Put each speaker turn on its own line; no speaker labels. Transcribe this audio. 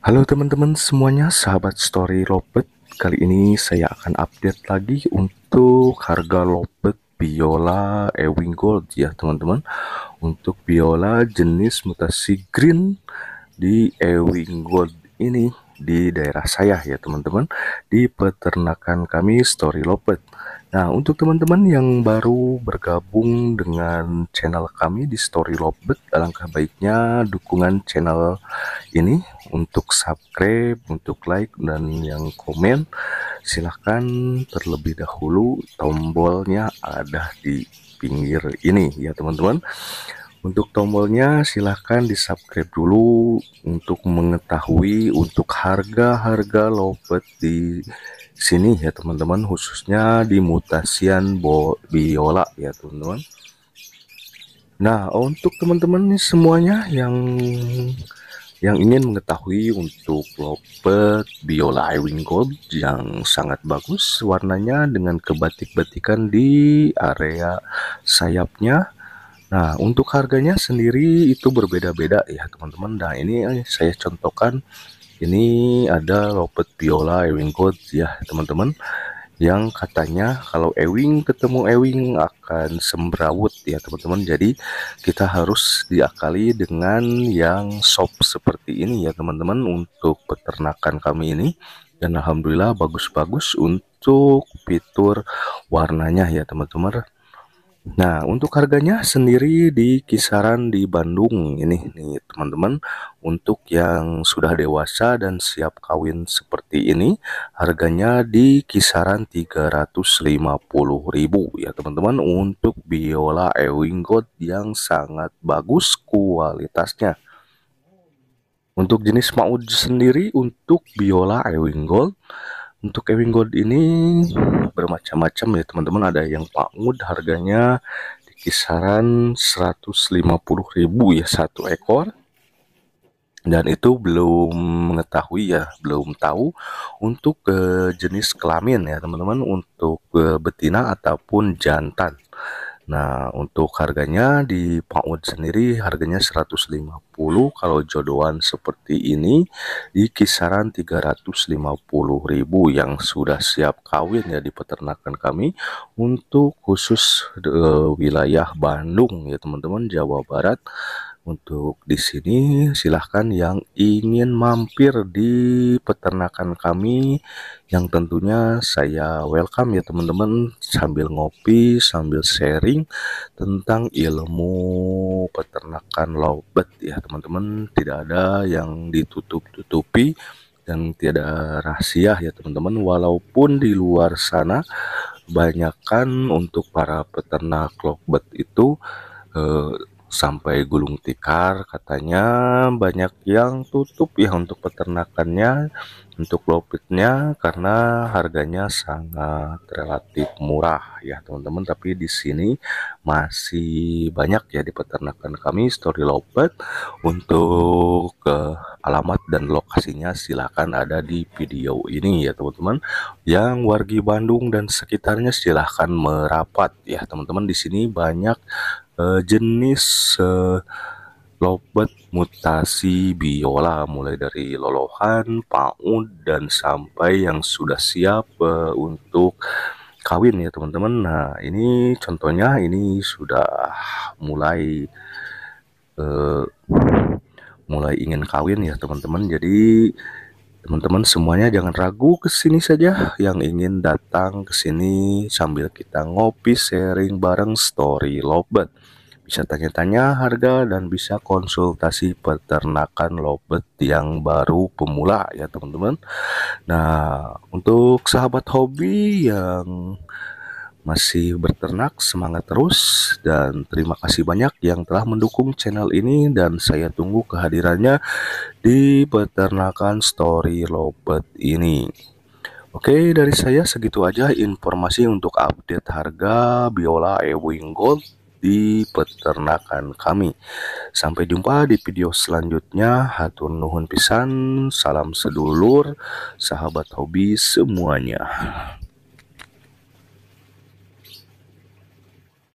Halo teman-teman semuanya, sahabat story lopet. Kali ini saya akan update lagi untuk harga lopet biola Ewing Gold ya teman-teman. Untuk biola jenis mutasi green di Ewing Gold ini di daerah saya ya teman-teman di peternakan kami Story Lopet. Nah untuk teman-teman yang baru bergabung dengan channel kami di Story Lopet alangkah baiknya dukungan channel ini untuk subscribe, untuk like dan yang komen silahkan terlebih dahulu tombolnya ada di pinggir ini ya teman-teman. Untuk tombolnya silahkan di subscribe dulu untuk mengetahui untuk harga-harga lopet di sini ya teman-teman khususnya di mutasian biola ya teman-teman. Nah untuk teman-teman semuanya yang yang ingin mengetahui untuk lopet biola Iwing Gold yang sangat bagus warnanya dengan kebatik-batikan di area sayapnya Nah, untuk harganya sendiri itu berbeda-beda ya, teman-teman. Nah, ini saya contohkan ini ada lopet viola Ewing Gold ya, teman-teman. Yang katanya kalau Ewing ketemu Ewing akan sembrawut ya, teman-teman. Jadi, kita harus diakali dengan yang soft seperti ini ya, teman-teman untuk peternakan kami ini. Dan alhamdulillah bagus-bagus untuk fitur warnanya ya, teman-teman. Nah, untuk harganya sendiri di kisaran di Bandung ini nih teman-teman, untuk yang sudah dewasa dan siap kawin seperti ini, harganya di kisaran 350.000 ya teman-teman untuk biola Ewing God yang sangat bagus kualitasnya. Untuk jenis maud sendiri untuk biola Ewing Gold untuk Ewing Gold ini bermacam-macam ya teman-teman. Ada yang pangud harganya di kisaran 150.000 ya satu ekor. Dan itu belum mengetahui ya, belum tahu untuk ke eh, jenis kelamin ya teman-teman untuk eh, betina ataupun jantan. Nah, untuk harganya di PAUD sendiri harganya 150. Kalau jodohan seperti ini di kisaran 350.000 yang sudah siap kawin ya di peternakan kami untuk khusus eh, wilayah Bandung ya teman-teman Jawa Barat untuk di sini silahkan yang ingin mampir di peternakan kami yang tentunya saya welcome ya teman-teman sambil ngopi sambil sharing tentang ilmu peternakan lobet ya teman-teman tidak ada yang ditutup-tutupi dan tidak rahasia ya teman-teman walaupun di luar sana banyakkan untuk para peternak lobet itu eh, sampai gulung tikar katanya banyak yang tutup ya untuk peternakannya untuk lopitnya karena harganya sangat relatif murah ya teman-teman tapi di sini masih banyak ya di peternakan kami story lopet untuk ke eh, alamat dan lokasinya silahkan ada di video ini ya teman-teman yang wargi Bandung dan sekitarnya silahkan merapat ya teman-teman di sini banyak Eh, jenis uh, lobet mutasi biola mulai dari lolohan, paud dan sampai yang sudah siap uh, untuk kawin ya teman-teman. Nah ini contohnya ini sudah mulai uh, mulai ingin kawin ya teman-teman. Jadi teman-teman semuanya jangan ragu ke sini saja yang ingin datang ke sini sambil kita ngopi sharing bareng story lobet bisa tanya-tanya harga dan bisa konsultasi peternakan lobet yang baru pemula ya teman-teman. Nah, untuk sahabat hobi yang masih berternak, semangat terus dan terima kasih banyak yang telah mendukung channel ini dan saya tunggu kehadirannya di peternakan story lobet ini. Oke, dari saya segitu aja informasi untuk update harga biola Ewing Gold di peternakan kami. Sampai jumpa di video selanjutnya. Hatur nuhun pisan, salam sedulur, sahabat hobi semuanya.